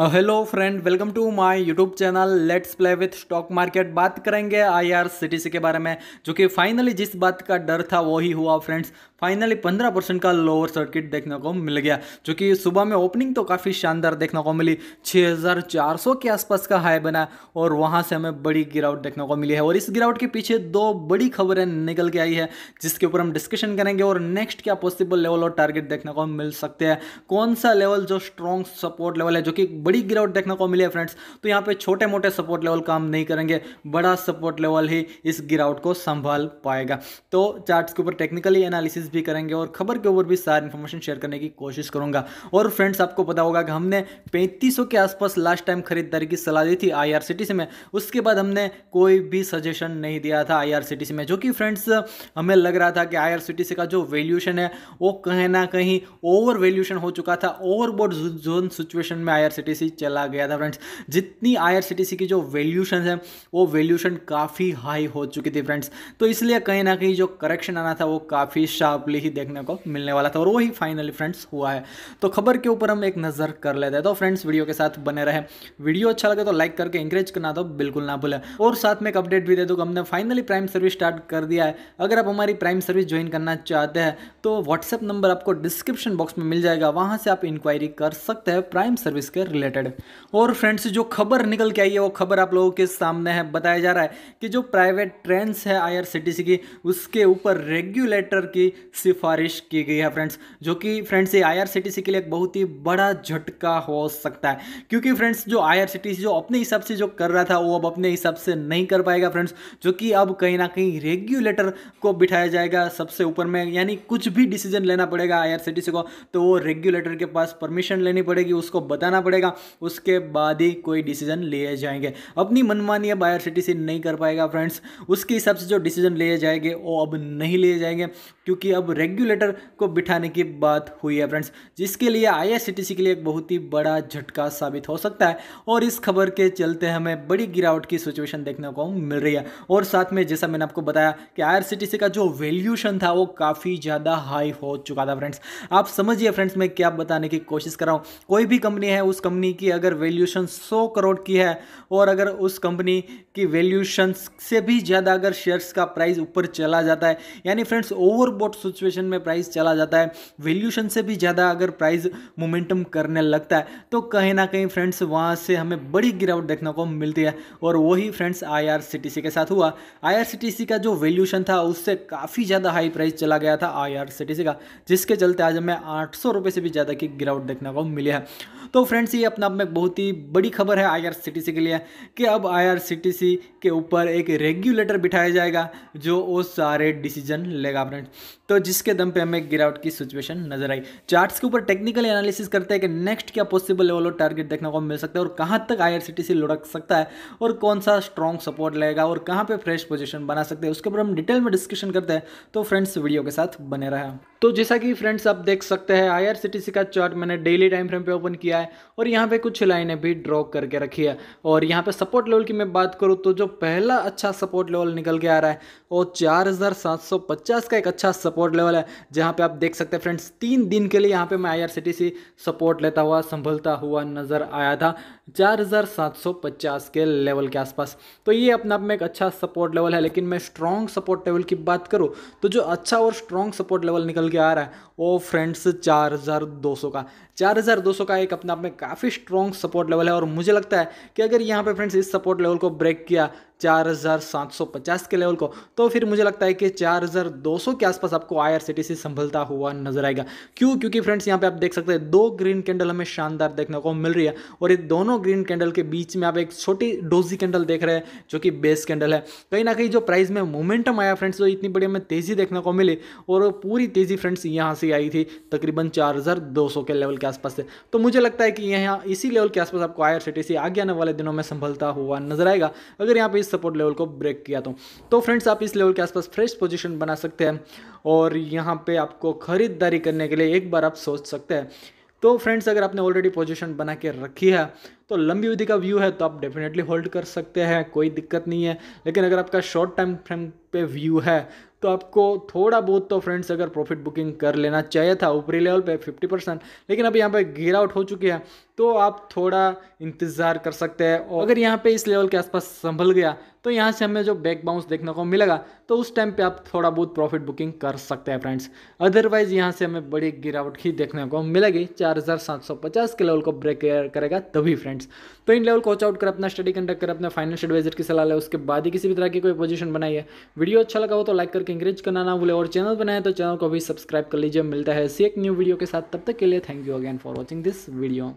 hello friend welcome to my YouTube channel let's play with stock market बात करेंगे IRCTC के बारे में जो कि फाइनली जिस बात का डर था वो ही हुआ फ्रेंड्स फाइनली 15 परसेंट का लोअर सर्किट देखने को मिल गया जो कि सुबह में ओपनिंग तो काफ़ी शानदार देखने को मिली 6400 के आसपास का हाई बना और वहाँ से हमें बड़ी गिरावट देखने को मिली है और इस गिरावट के पीछे दो बड़ी खबरें निकल के आई है जिसके ऊपर हम डिस्कशन करेंगे और नेक्स्ट क्या पॉसिबल लेवल और टारगेट देखने को मिल सकते हैं कौन सा लेवल जो स्ट्रॉन्ग सपोर्ट लेवल है जो कि बड़ी गिरावट देखने को मिली है फ्रेंड्स तो यहाँ पे छोटे मोटे सपोर्ट लेवल काम नहीं करेंगे बड़ा सपोर्ट लेवल ही इस गिरावट को संभाल पाएगा तो चार्ट्स के ऊपर टेक्निकली एनालिसिस भी करेंगे और खबर के ऊपर भी सारी इन्फॉर्मेशन शेयर करने की कोशिश करूंगा और फ्रेंड्स आपको पता होगा कि हमने पैंतीस के आसपास लास्ट टाइम खरीदारी की सलाह दी थी आई में उसके बाद हमने कोई भी सजेशन नहीं दिया था आई में जो कि फ्रेंड्स हमें लग रहा था कि आई का जो वैल्यूशन है वो कहीं ना कहीं ओवर वैल्यूशन हो चुका था ओवरबोर्ड जोन सिचुएशन में आई सी चला गया था फ्रेंड्स जितनी आई की जो वैल्यूशन है वो वैल्यूशन काफ़ी हाई हो चुकी थी फ्रेंड्स तो इसलिए कहीं ना कहीं जो करेक्शन आना था वो काफ़ी शार्पली ही देखने को मिलने वाला था और वही फाइनली फ्रेंड्स हुआ है तो खबर के ऊपर हम एक नज़र कर लेते हैं तो फ्रेंड्स वीडियो के साथ बने रहे वीडियो अच्छा लगे तो लाइक करके इंकरेज करना तो बिल्कुल ना भूलें और साथ में एक अपडेट भी दे दो हमने फाइनली प्राइम सर्विस स्टार्ट कर दिया है अगर आप हमारी प्राइम सर्विस ज्वाइन करना चाहते हैं तो व्हाट्सएप नंबर आपको डिस्क्रिप्शन बॉक्स में मिल जाएगा वहाँ से आप इंक्वायरी कर सकते हैं प्राइम सर्विस के रिलेटेड रिलेटेड और फ्रेंड्स जो खबर निकल के आई है वो खबर आप लोगों के सामने है बताया जा रहा है कि जो प्राइवेट ट्रेन है आई की उसके ऊपर रेगुलेटर की सिफारिश की गई है फ्रेंड्स जो कि फ्रेंड्स ये आईआरसीटीसी के लिए एक बहुत ही बड़ा झटका हो सकता है क्योंकि फ्रेंड्स जो आई जो अपने हिसाब से जो कर रहा था वो अब अपने हिसाब से नहीं कर पाएगा फ्रेंड्स जो कि अब कहीं ना कहीं रेगुलेटर को बिठाया जाएगा सबसे ऊपर में यानी कुछ भी डिसीजन लेना पड़ेगा आई को तो वो रेगुलेटर के पास परमिशन लेनी पड़ेगी उसको बताना पड़ेगा उसके बाद ही कोई डिसीजन लिए जाएंगे अपनी मनमानी अब सिटी से नहीं कर पाएगा फ्रेंड्स उसके हिसाब से जो डिसीजन लिए जाएंगे वो अब नहीं लिए जाएंगे क्योंकि अब रेगुलेटर को बिठाने की बात हुई है फ्रेंड्स जिसके लिए आई के लिए एक बहुत ही बड़ा झटका साबित हो सकता है और इस खबर के चलते हमें बड़ी गिरावट की सिचुएशन देखने को मिल रही है और साथ में जैसा मैंने आपको बताया कि आई का जो वैल्यूशन था वो काफ़ी ज़्यादा हाई हो चुका था फ्रेंड्स आप समझिए फ्रेंड्स मैं क्या बताने की कोशिश कर रहा हूँ कोई भी कंपनी है उस कंपनी कंपनी की अगर वैल्यूशन 100 करोड़ की है और अगर उस कंपनी की वैल्यूशन से भी ज़्यादा अगर शेयर्स का प्राइस ऊपर चला जाता है यानी फ्रेंड्स ओवरबोट सिचुएशन में प्राइस चला जाता है वैल्यूशन से भी ज़्यादा अगर प्राइस मोमेंटम करने लगता है तो कहीं ना कहीं फ्रेंड्स वहाँ से हमें बड़ी गिरावट देखने को मिलती है और वही फ्रेंड्स आई के साथ हुआ आई का जो वैल्यूशन था उससे काफ़ी ज़्यादा हाई प्राइस चला गया था आई का जिसके चलते आज हमें आठ सौ से भी ज़्यादा की गिरावट देखने को मिली है तो फ्रेंड्स ये अपने आप में बहुत ही बड़ी खबर है आईआरसीटीसी के लिए कि अब आईआरसीटीसी के ऊपर एक रेगुलेटर बिठाया जाएगा जो वो सारे डिसीजन लेगा फ्रेंड तो जिसके दम पे हमें गिरावट की सिचुएशन नजर आई चार्ट्स के ऊपर टेक्निकल एनालिसिस करते हैं कि नेक्स्ट क्या पॉसिबल लेवल और टारगेट देखने को मिल सकता है और कहाँ तक आईआरसीटीसी लुढ़क सकता है और कौन सा स्ट्रॉन्ग सपोर्ट लेगा और कहाँ पर फ्रेश पोजिशन बना सकते हैं उसके ऊपर हम डिटेल में डिस्कशन करते हैं तो फ्रेंड्स वीडियो के साथ बने रहे तो जैसा कि फ्रेंड्स आप देख सकते हैं आई का चार्ट मैंने डेली टाइम फ्रेम पर ओपन किया है और यहाँ यहाँ पे कुछ लाइनें भी ड्रॉ करके रखी है और यहाँ पे सपोर्ट लेवल की मैं बात करूँ तो जो पहला अच्छा सपोर्ट लेवल निकल के आ रहा है वो 4750 का एक अच्छा सपोर्ट लेवल है जहाँ पे आप देख सकते हैं फ्रेंड्स तीन दिन के लिए यहाँ पे मैं आई सपोर्ट लेता हुआ संभलता हुआ नज़र आया था चार हज़ार सात सौ पचास के लेवल के आसपास तो ये अपने आप में एक अच्छा सपोर्ट लेवल है लेकिन मैं स्ट्रॉन्ग सपोर्ट लेवल की बात करूँ तो जो अच्छा और स्ट्रॉन्ग सपोर्ट लेवल निकल के आ रहा है वो फ्रेंड्स चार हज़ार दो सौ का चार हज़ार दो सौ का एक अपने आप में काफ़ी स्ट्रॉन्ग सपोर्ट लेवल है और मुझे लगता है कि अगर यहाँ पर फ्रेंड्स इस सपोर्ट लेवल को ब्रेक किया 4750 के लेवल को तो फिर मुझे लगता है कि 4200 के आसपास आपको आईआरसीटीसी संभलता हुआ नजर आएगा क्यों क्योंकि फ्रेंड्स यहाँ पे आप देख सकते हैं दो ग्रीन कैंडल हमें शानदार देखने को मिल रही है और ये दोनों ग्रीन कैंडल के बीच में आप एक छोटी डोजी कैंडल देख रहे हैं जो कि बेस कैंडल है कहीं ना कहीं जो प्राइस में मोमेंटम आया फ्रेंड्स तो इतनी बड़ी हमें तेज़ी देखने को मिली और पूरी तेज़ी फ्रेंड्स यहाँ से आई थी तकरीबन चार के लेवल के आसपास से तो मुझे लगता है कि यहाँ इसी लेवल के आसपास आपको आई आगे आने वाले दिनों में संभलता हुआ नजर आएगा अगर यहाँ पे इस सपोर्ट लेवल को ब्रेक किया तो, तो फ्रेंड्स आप इस लेवल के आसपास फ्रेश पोजिशन बना सकते हैं और यहाँ पर आपको खरीदारी करने के लिए एक बार आप सोच सकते हैं तो फ्रेंड्स अगर आपने ऑलरेडी पोजीशन बना के रखी है तो लंबी अवधि का व्यू है तो आप डेफिनेटली होल्ड कर सकते हैं कोई दिक्कत नहीं है लेकिन अगर आपका शॉर्ट टाइम फ्रेम पे व्यू है तो आपको थोड़ा बहुत तो फ्रेंड्स अगर प्रॉफिट बुकिंग कर लेना चाहिए था ऊपरी लेवल पे 50 परसेंट लेकिन अब यहाँ पे गिर आउट हो चुकी है तो आप थोड़ा इंतज़ार कर सकते हैं और अगर यहाँ पे इस लेवल के आसपास संभल गया तो यहाँ से हमें जो बैक बाउंस देखने को मिलेगा तो उस टाइम पे आप थोड़ा बहुत प्रॉफिट बुकिंग कर सकते हैं फ्रेंड्स अदरवाइज यहाँ से हमें बड़ी गिरावट ही देखने को मिलेगी चार के लेवल को ब्रेक करेगा तभी फ्रेंड्स फ्रेंड्स तो इन लेवल कोच आउट कर अपना स्टडी कंडक्ट कर अपना फाइनेंस एडवाइजर की सलाह ले उसके बाद ही किसी भी तरह की कोई पोजीशन बनाई है वीडियो अच्छा लगा हो तो लाइक करके इंकरेज करना ना भूले और चैनल बनाए तो चैनल को भी सब्सक्राइब कर लीजिए मिलता है ऐसी एक न्यू वीडियो के साथ तब तक के लिए thank you again for watching this video